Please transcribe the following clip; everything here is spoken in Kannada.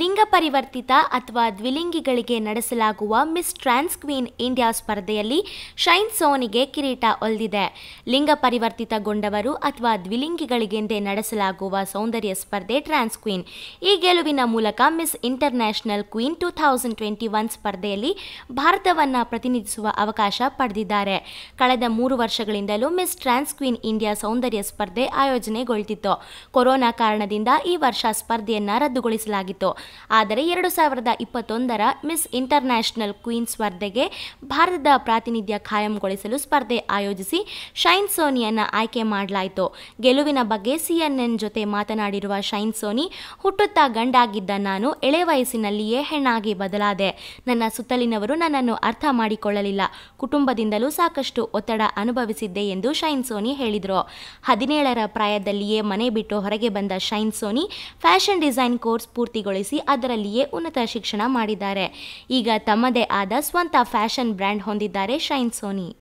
ಲಿಂಗ ಪರಿವರ್ತಿತ ಅಥವಾ ದ್ವಿಲಿಂಗಿಗಳಿಗೆ ನಡೆಸಲಾಗುವ ಮಿಸ್ ಟ್ರಾನ್ಸ್ ಕ್ವೀನ್ ಇಂಡಿಯಾ ಸ್ಪರ್ಧೆಯಲ್ಲಿ ಶೈನ್ ಸೋನಿಗೆ ಕಿರೀಟ ಒಲ್ದಿದೆ ಲಿಂಗ ಪರಿವರ್ತಿತಗೊಂಡವರು ಅಥವಾ ದ್ವಿಲಿಂಗಿಗಳಿಗೆಂದೇ ನಡೆಸಲಾಗುವ ಸೌಂದರ್ಯ ಸ್ಪರ್ಧೆ ಟ್ರಾನ್ಸ್ ಕ್ವೀನ್ ಈ ಗೆಲುವಿನ ಮೂಲಕ miss international queen two thousand twenty one ಸ್ಪರ್ಧೆಯಲ್ಲಿ ಭಾರತವನ್ನು ಪ್ರತಿನಿಧಿಸುವ ಅವಕಾಶ ಪಡೆದಿದ್ದಾರೆ ಕಳೆದ ಮೂರು ವರ್ಷಗಳಿಂದಲೂ ಮಿಸ್ ಟ್ರಾನ್ಸ್ ಕ್ವೀನ್ ಇಂಡಿಯಾ ಸೌಂದರ್ಯ ಸ್ಪರ್ಧೆ ಆಯೋಜನೆಗೊಳ್ತಿತ್ತು ಕೊರೋನಾ ಕಾರಣದಿಂದ ಈ ವರ್ಷ ಸ್ಪರ್ಧೆಯನ್ನು ರದ್ದುಗೊಳಿಸಲಾಗಿತ್ತು ಆದರೆ ಎರಡು ಸಾವಿರದ ಇಪ್ಪತ್ತೊಂದರ ಮಿಸ್ ಇಂಟರ್ನ್ಯಾಷನಲ್ ಕ್ವೀನ್ ಸ್ಪರ್ಧೆಗೆ ಭಾರತದ ಪ್ರಾತಿನಿಧ್ಯ ಖಾಯಂಗೊಳಿಸಲು ಸ್ಪರ್ಧೆ ಆಯೋಜಿಸಿ ಶೈನ್ ಸೋನಿಯನ್ನು ಆಯ್ಕೆ ಮಾಡಲಾಯಿತು ಗೆಲುವಿನ ಬಗ್ಗೆ ಸಿಎನ್ಎನ್ ಜೊತೆ ಮಾತನಾಡಿರುವ ಶೈನ್ ಸೋನಿ ಹುಟ್ಟುತ್ತಾ ಗಂಡಾಗಿದ್ದ ನಾನು ಎಳೆ ವಯಸ್ಸಿನಲ್ಲಿಯೇ ಹೆಣ್ಣಾಗಿ ಬದಲಾದೆ ನನ್ನ ಸುತ್ತಲಿನವರು ನನ್ನನ್ನು ಅರ್ಥ ಮಾಡಿಕೊಳ್ಳಲಿಲ್ಲ ಕುಟುಂಬದಿಂದಲೂ ಸಾಕಷ್ಟು ಒತ್ತಡ ಅನುಭವಿಸಿದ್ದೆ ಎಂದು ಶೈನ್ ಸೋನಿ ಹೇಳಿದರು ಹದಿನೇಳರ ಪ್ರಾಯದಲ್ಲಿಯೇ ಮನೆ ಬಿಟ್ಟು ಹೊರಗೆ ಬಂದ Shine Soni fashion design course ಪೂರ್ತಿಗೊಳಿಸಿ ಅದರಲ್ಲಿಯೇ ಉನ್ನತ ಶಿಕ್ಷಣ ಮಾಡಿದ್ದಾರೆ ಈಗ ತಮ್ಮದೇ ಆದ ಸ್ವಂತ ಫ್ಯಾಷನ್ ಬ್ರ್ಯಾಂಡ್ ಹೊಂದಿದ್ದಾರೆ ಶೈನ್ ಸೋನಿ